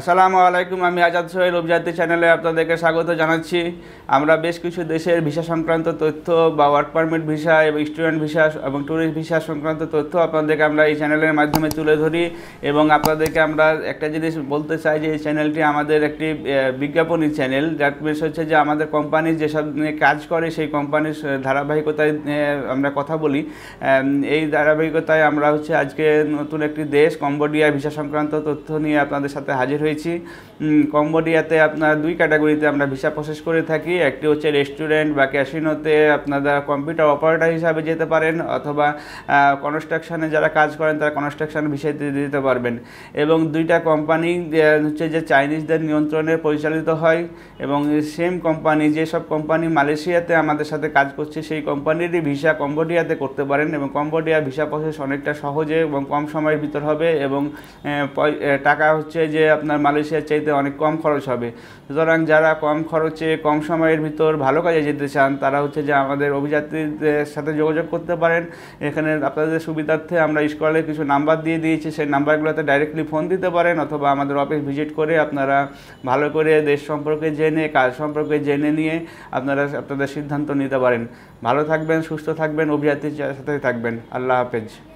আসসালামু আলাইকুম আমি আজাদ সোহেল অভিযাত্রী চ্যানেলে আপনাদেরকে স্বাগত জানাচ্ছি আমরা বেশ কিছু দেশের ভিসা সংক্রান্ত তথ্য বা ওয়ার্ক পারমিট ভিসা এবং স্টুডেন্ট ভিসা এবং ট্যুরিস্ট ভিসা সংক্রান্ত তথ্য আপনাদেরকে আমরা এই চ্যানেলের মাধ্যমে তুলে ধরি এবং আপনাদেরকে আমরা একটা জিনিস বলতে চাই যে এই চ্যানেলটি আমাদের একটি বিজ্ঞাপনী চ্যানেল যার মিনস হচ্ছে যে আমাদের কোম্পানির যেসব কাজ করে সেই কোম্পানির ধারাবাহিকতায় আমরা কথা বলি এই ধারাবাহিকতায় আমরা হচ্ছে আজকে নতুন একটি দেশ কম্বোডিয়া ভিসা সংক্রান্ত তথ্য নিয়ে আপনাদের সাথে হাজির হয়েছি কম্বোডিয়াতে আপনার দুই ক্যাটাগরিতে আমরা ভিসা প্রসেস করে থাকি একটি হচ্ছে রেস্টুরেন্ট বা ক্যাসিনোতে আপনারা কম্পিউটার অপারেটার হিসাবে যেতে পারেন অথবা কনস্ট্রাকশানে যারা কাজ করেন তারা কনস্ট্রাকশান ভিসায় দিতে পারবেন এবং দুইটা কোম্পানি হচ্ছে যে চাইনিজদের নিয়ন্ত্রণে পরিচালিত হয় এবং সেম কোম্পানি যেসব কোম্পানি মালয়েশিয়াতে আমাদের সাথে কাজ করছে সেই কোম্পানিরই ভিসা কম্বোডিয়াতে করতে পারেন এবং কম্বোডিয়া ভিসা প্রসেস অনেকটা সহজে এবং কম সময়ের ভিতর হবে এবং টাকা হচ্ছে যে আপনার আপনার মালয়েশিয়ার চাইতে অনেক কম খরচ হবে সুতরাং যারা কম খরচে কম সময়ের ভিতর ভালো কাজে যেতে চান তারা হচ্ছে যে আমাদের অভিযাত্রীদের সাথে যোগাযোগ করতে পারেন এখানে আপনাদের সুবিধার্থে আমরা স্কলে কিছু নাম্বার দিয়ে দিয়েছি সেই নাম্বারগুলোতে ডাইরেক্টলি ফোন দিতে পারেন অথবা আমাদের অফিস ভিজিট করে আপনারা ভালো করে দেশ সম্পর্কে জেনে কাজ সম্পর্কে জেনে নিয়ে আপনারা আপনাদের সিদ্ধান্ত নিতে পারেন ভালো থাকবেন সুস্থ থাকবেন অভিযাত্রীর সাথে থাকবেন আল্লাহ হাফেজ